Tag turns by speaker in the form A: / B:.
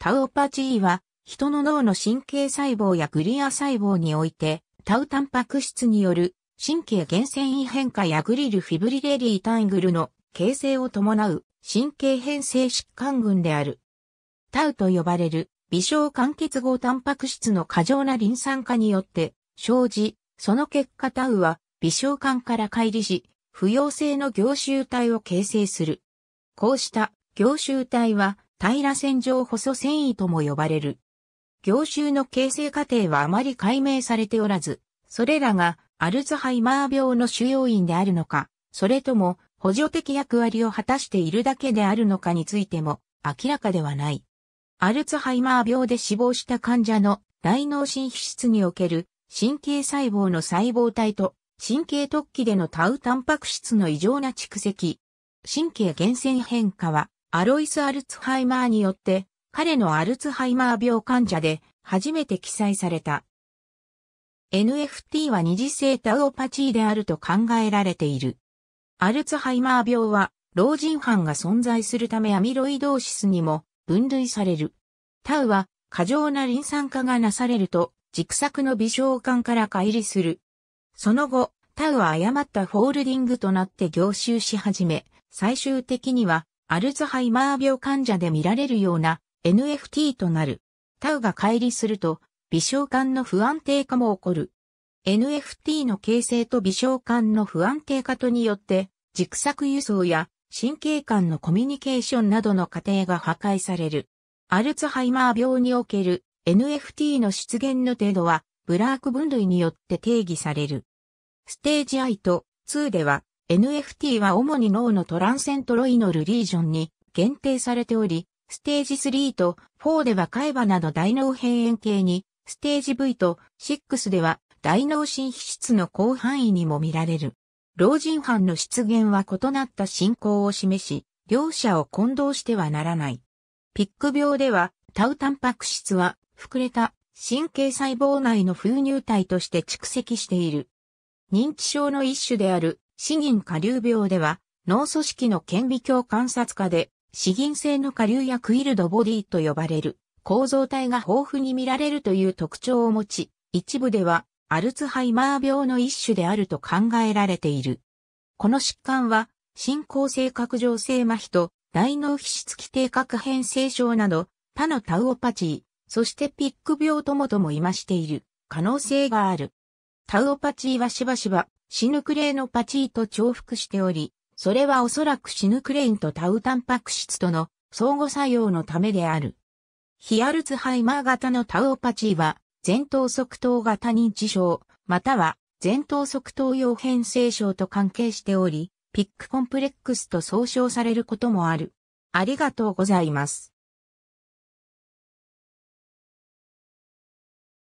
A: タウパチーは、人の脳の神経細胞やグリア細胞において、タウタンパク質による神経原線異変化やグリルフィブリレリータングルの形成を伴う神経変性疾患群である。タウと呼ばれる微小間欠合タンパク質の過剰なリン酸化によって生じ、その結果タウは微小管から乖離し、不溶性の凝集体を形成する。こうした凝集体は平線上細繊維とも呼ばれる。凝集の形成過程はあまり解明されておらず、それらがアルツハイマー病の主要因であるのか、それとも補助的役割を果たしているだけであるのかについても明らかではない。アルツハイマー病で死亡した患者の大脳神皮質における神経細胞の細胞体と神経突起でのタウタンパク質の異常な蓄積、神経源泉変化はアロイス・アルツハイマーによって、彼のアルツハイマー病患者で初めて記載された。NFT は二次性タウオパチーであると考えられている。アルツハイマー病は老人犯が存在するためアミロイドーシスにも分類される。タウは過剰なリン酸化がなされると軸索の微小管から乖離する。その後、タウは誤ったフォールディングとなって凝集し始め、最終的にはアルツハイマー病患者で見られるような NFT となる。タウが乖離すると、微小管の不安定化も起こる。NFT の形成と微小管の不安定化とによって、軸索輸送や神経管のコミュニケーションなどの過程が破壊される。アルツハイマー病における NFT の出現の程度は、ブラーク分類によって定義される。ステージ I と2では、NFT は主に脳のトランセントロイノルリージョンに限定されており、ステージ3と4では海馬など大脳辺縁系に、ステージ V と6では大脳神秘質の広範囲にも見られる。老人犯の出現は異なった進行を示し、両者を混同してはならない。ピック病では、タウタンパク質は、膨れた神経細胞内の封入体として蓄積している。認知症の一種である死銀下流病では、脳組織の顕微鏡観察下で、死銀性の下流やクイルドボディと呼ばれる構造体が豊富に見られるという特徴を持ち、一部ではアルツハイマー病の一種であると考えられている。この疾患は、進行性拡張性麻痺と大脳皮質規定核変性症など、他のタウオパチー、そしてピック病ともともいましている可能性がある。タウオパチーはしばしばシヌクレイのパチーと重複しており、それはおそらくシヌクレインとタウタンパク質との相互作用のためである。ヒアルツハイマー型のタウオパチーは、前頭側頭型認知症、または前頭側頭用変性症と関係しており、ピックコンプレックスと総称されることもある。ありがとうございます。